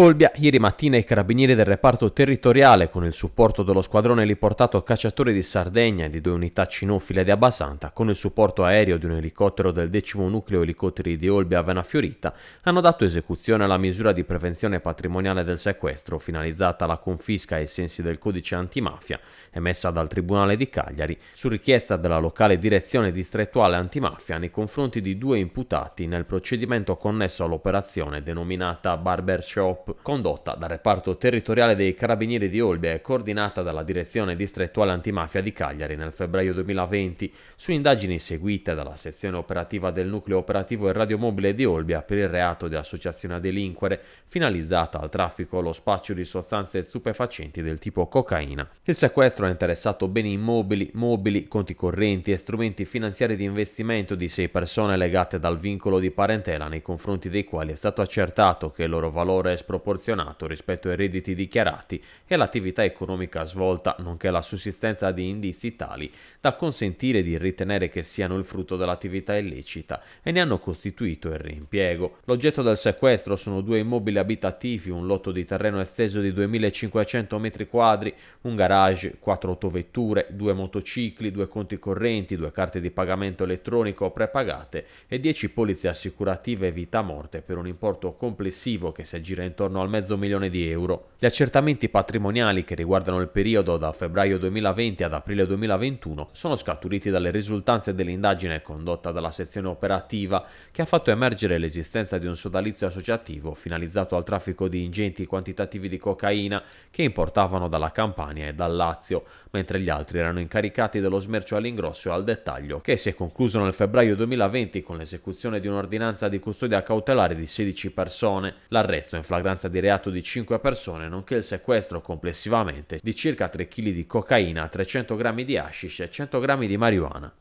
Olbia, ieri mattina i carabinieri del reparto territoriale, con il supporto dello squadrone eliportato cacciatori di Sardegna e di due unità cinofile di Abbasanta, con il supporto aereo di un elicottero del decimo nucleo elicotteri di Olbia a Venafiorita, hanno dato esecuzione alla misura di prevenzione patrimoniale del sequestro, finalizzata alla confisca ai sensi del codice antimafia, emessa dal Tribunale di Cagliari, su richiesta della locale direzione distrettuale antimafia nei confronti di due imputati nel procedimento connesso all'operazione denominata Barbershop condotta dal reparto territoriale dei Carabinieri di Olbia e coordinata dalla Direzione Distrettuale Antimafia di Cagliari nel febbraio 2020, su indagini seguite dalla sezione operativa del Nucleo Operativo e Radiomobile di Olbia per il reato di associazione a delinquere, finalizzata al traffico e allo spaccio di sostanze stupefacenti del tipo cocaina. Il sequestro ha interessato beni immobili, mobili, conti correnti e strumenti finanziari di investimento di sei persone legate dal vincolo di parentela nei confronti dei quali è stato accertato che il loro valore è espropriato proporzionato rispetto ai redditi dichiarati e all'attività economica svolta, nonché la sussistenza di indizi tali da consentire di ritenere che siano il frutto dell'attività illecita e ne hanno costituito il reimpiego. L'oggetto del sequestro sono due immobili abitativi, un lotto di terreno esteso di 2500 metri quadri, un garage, quattro autovetture, due motocicli, due conti correnti, due carte di pagamento elettronico prepagate e 10 polizie assicurative vita morte per un importo complessivo che si aggira intorno attorno al mezzo milione di euro. Gli accertamenti patrimoniali che riguardano il periodo da febbraio 2020 ad aprile 2021 sono scaturiti dalle risultanze dell'indagine condotta dalla sezione operativa che ha fatto emergere l'esistenza di un sodalizio associativo finalizzato al traffico di ingenti quantitativi di cocaina che importavano dalla Campania e dal Lazio, mentre gli altri erano incaricati dello smercio all'ingrosso e al dettaglio, che si è concluso nel febbraio 2020 con l'esecuzione di un'ordinanza di custodia cautelare di 16 persone, l'arresto in flagranza circostanza di reato di 5 persone, nonché il sequestro complessivamente di circa 3 kg di cocaina, 300 g di hashish e 100 g di marijuana.